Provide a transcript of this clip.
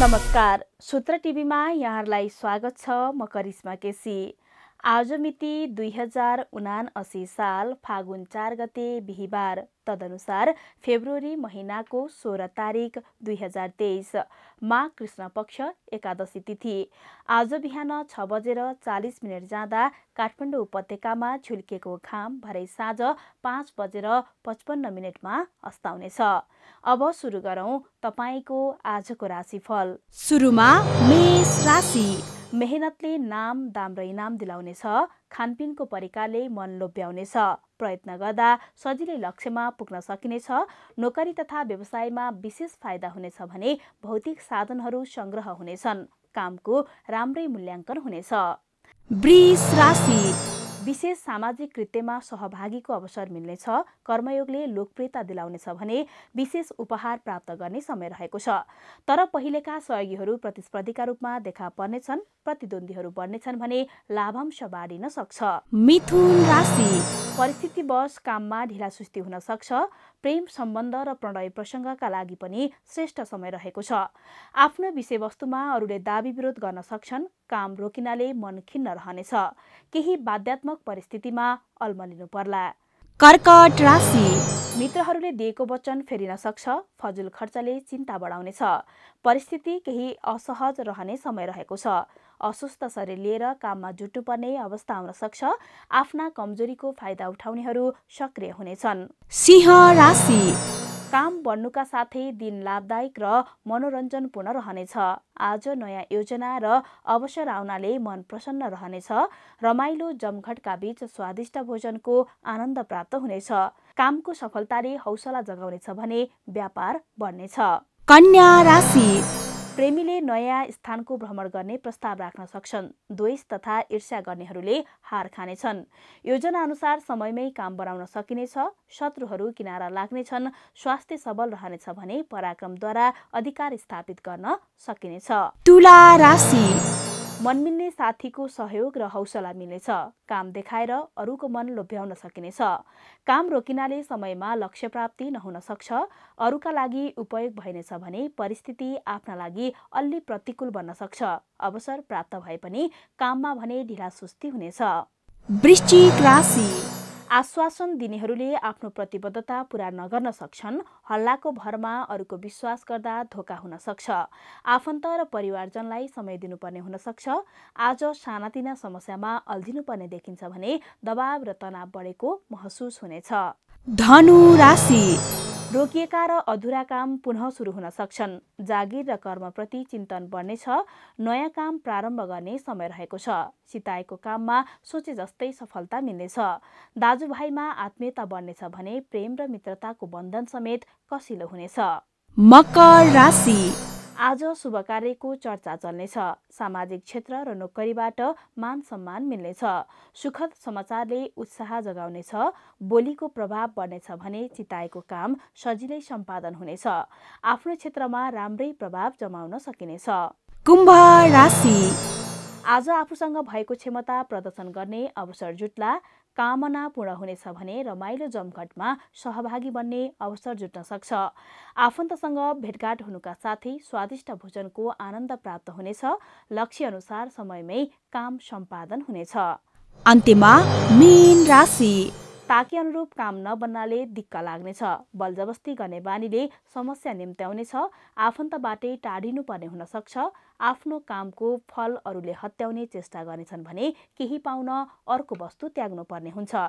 नमस्कार सूत्र टिभीमा यहाँहरूलाई स्वागत छ म करिश्मा केसी आज मिति दुई हजार उनासी साल फागुन चार गते बिहिबार तदनुसार फेब्रुअरी महिनाको सोह्र तारिक दुई हजार तेइस मा कृष्ण पक्ष एकादशी तिथि आज बिहान छ बजेर चालिस मिनट जाँदा काठमाडौँ उपत्यकामा छुल्किएको घाम भरै साँझ पाँच बजेर पचपन्न मिनटमा अस्ताउनेछ अब सुरु गरौँ तपाईँको आजको राशिफल सुरुमा मेष राशि मेहनतले नाम दाम र इनाम दिलाउनेछ खानपिनको परिकारले मन लोभ्याउनेछ प्रयत्न गर्दा सजिलै लक्ष्यमा पुग्न सकिनेछ नोकरी तथा व्यवसायमा विशेष फाइदा हुनेछ भने भौतिक साधनहरू सङ्ग्रह हुनेछन् कामको राम्रै मूल्याङ्कन हुनेछ विशेष सामाजिक कृत्यमा सहभागीको अवसर मिल्नेछ कर्मयोगले लोकप्रियता दिलाउनेछ भने विशेष उपहार प्राप्त गर्ने समय रहेको छ तर पहिलेका सहयोगीहरू प्रतिस्पर्धीका रूपमा देखा पर्नेछन् प्रतिद्वन्दीहरू बढ्नेछन् भने लाभांश बाँडिन सक्छ मिथुन राशि परिस्थितिवश काममा ढिलासुस्ती हुन सक्छ प्रेम सम्बन्ध र प्रणय प्रसङ्गका लागि पनि श्रेष्ठ समय रहेको छ आफ्नो विषयवस्तुमा अरूले दावी विरोध गर्न सक्छन् काम रोकिनाले मन खिन्न रहनेछ केही बाध्यात्मक परिस्थितिमा अल्मलिनु पर्ला कर्कट राशि मित्रहरूले दिएको वचन फेरिन सक्छ फजुल खर्चले चिन्ता बढाउनेछ परिस्थिति केही असहज रहने समय रहेको छ अस्वस्थ शरीर लिएर काममा जुट्नुपर्ने अवस्था आउन सक्छ आफ्ना कमजोरीको फाइदा उठाउनेहरू सक्रिय हुनेछन् सिंह राशि काम बढ्नुका साथै दिन लाभदायक र मनोरञ्जनपूर्ण रहनेछ आज नयाँ योजना र अवसर आउनाले मन प्रसन्न रहनेछ रमाइलो जमघटका बीच स्वादिष्ट भोजनको आनन्द प्राप्त हुनेछ कामको सफलताले हौसला जगाउनेछ भने व्यापार बढ्नेछ कन्या राशि प्रेमीले नयाँ स्थानको भ्रमण गर्ने प्रस्ताव राख्न सक्छन् द्वेष तथा ईर्ष्या गर्नेहरूले हार खानेछन् अनुसार समयमै काम बनाउन सकिनेछ शत्रुहरू किनारा लाग्नेछन् स्वास्थ्य सबल रहनेछ भने पराक्रमद्वारा अधिकार स्थापित गर्न सकिनेछ तुला राशि मनमिल्ने साथीको सहयोग र हौसला मिल्नेछ काम देखाएर अरूको मन लोभ्याउन सकिनेछ काम रोकिनाले समयमा लक्ष्य प्राप्ति नहुन सक्छ अरूका लागि उपयोग भइनेछ भने परिस्थिति आफ्ना लागि अलि प्रतिकूल बन्न सक्छ अवसर प्राप्त भए पनि काममा भने ढिला सुस्ती हुनेछ आश्वासन दिनेहरूले आफ्नो प्रतिबद्धता पूरा नगर्न सक्छन् हल्लाको भरमा अरूको विश्वास गर्दा धोका हुन सक्छ आफन्त र परिवारजनलाई समय दिनुपर्ने हुन सक्छ आज सानातिना समस्यामा अल्झिनुपर्ने देखिन्छ भने दबाव र तनाव बढेको महसुस हुनेछ धनु राशि रोकिएका र अधुरा काम पुनः सुरु हुन सक्छन् जागिर र कर्मप्रति चिन्तन बढ्नेछ नयाँ काम प्रारम्भ गर्ने समय रहेको छ सिताएको काममा सोचे जस्तै सफलता मिल्नेछ दाजुभाइमा आत्मीयता बढ्नेछ भने प्रेम र मित्रताको बन्धन समेत कसिलो हुनेछ मकर राशि आज शुभ कार्यको चर्चा चल्नेछ सामाजिक क्षेत्र र नोकरीबाट मान सम्मान मिल्नेछ सुखद समाचारले उत्साह जगाउनेछ बोलीको प्रभाव बढ्नेछ भने चिताएको काम सजिलै सम्पादन हुनेछ आफ्नो क्षेत्रमा राम्रै प्रभाव जमाउन सकिनेछ कुम्भ राशि आज आफूसँग भएको क्षमता प्रदर्शन गर्ने अवसर जुट्ला कामना पूर्ण हुनेछ भने रमाइलो जमघटमा सहभागी बन्ने अवसर जुट्न सक्छ आफन्तसँग भेटघाट हुनुका साथै स्वादिष्ट भोजनको आनन्द प्राप्त हुनेछ अनुसार समयमै काम सम्पादन हुनेछ ताकि अनुरूप काम नबन्नाले दिक्क लाग्नेछ बलजबस्ती गर्ने बानीले समस्या निम्त्याउनेछ आफन्तबाटै टाढिनुपर्ने हुन सक्छ आफ्नो कामको फल अरूले हत्याउने चेष्टा गर्नेछन् भने केही पाउन अर्को वस्तु त्याग्नुपर्ने हुन्छ